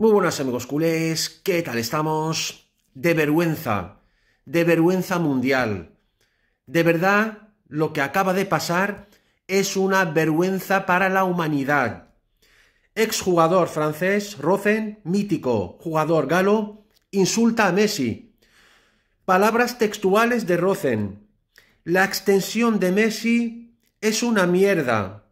Muy buenas amigos culés, ¿qué tal estamos? De vergüenza, de vergüenza mundial. De verdad, lo que acaba de pasar es una vergüenza para la humanidad. Exjugador francés, Rosen, mítico jugador galo, insulta a Messi. Palabras textuales de Rosen: La extensión de Messi es una mierda.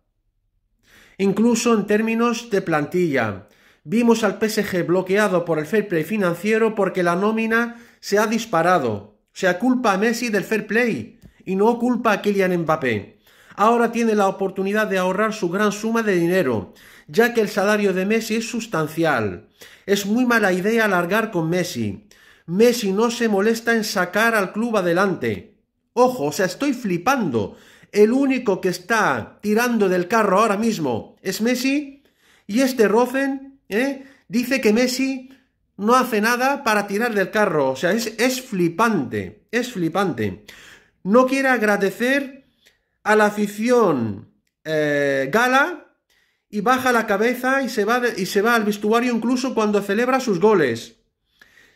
Incluso en términos de plantilla Vimos al PSG bloqueado por el fair play financiero porque la nómina se ha disparado. O sea, culpa a Messi del fair play y no culpa a Kylian Mbappé. Ahora tiene la oportunidad de ahorrar su gran suma de dinero, ya que el salario de Messi es sustancial. Es muy mala idea alargar con Messi. Messi no se molesta en sacar al club adelante. Ojo, o sea, estoy flipando. El único que está tirando del carro ahora mismo es Messi y este Rosen ¿Eh? dice que Messi no hace nada para tirar del carro. O sea, es, es flipante, es flipante. No quiere agradecer a la afición eh, gala y baja la cabeza y se, va y se va al vestuario incluso cuando celebra sus goles.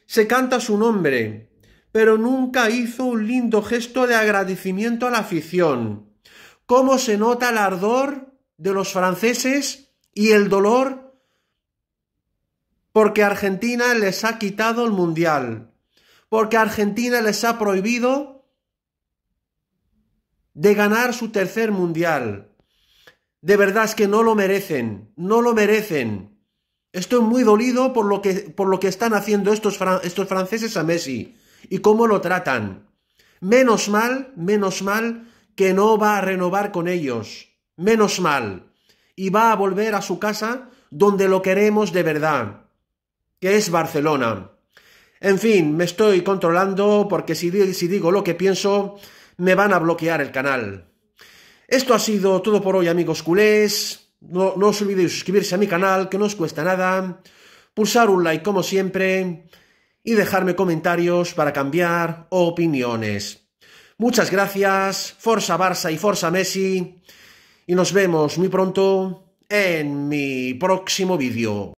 Se canta su nombre, pero nunca hizo un lindo gesto de agradecimiento a la afición. ¿Cómo se nota el ardor de los franceses y el dolor porque Argentina les ha quitado el mundial, porque Argentina les ha prohibido de ganar su tercer mundial. De verdad es que no lo merecen, no lo merecen. Estoy muy dolido por lo que, por lo que están haciendo estos franceses a Messi y cómo lo tratan. Menos mal, menos mal que no va a renovar con ellos. Menos mal. Y va a volver a su casa donde lo queremos de verdad que es Barcelona. En fin, me estoy controlando porque si, digo lo que pienso, me van a bloquear el canal. Esto ha sido todo por hoy, amigos culés. No, no os olvidéis suscribirse a mi canal, que no os cuesta nada. Pulsar un like como siempre. Y dejarme comentarios para cambiar opiniones. Muchas gracias. Forza Barça y Forza Messi. Y nos vemos muy pronto en mi próximo vídeo.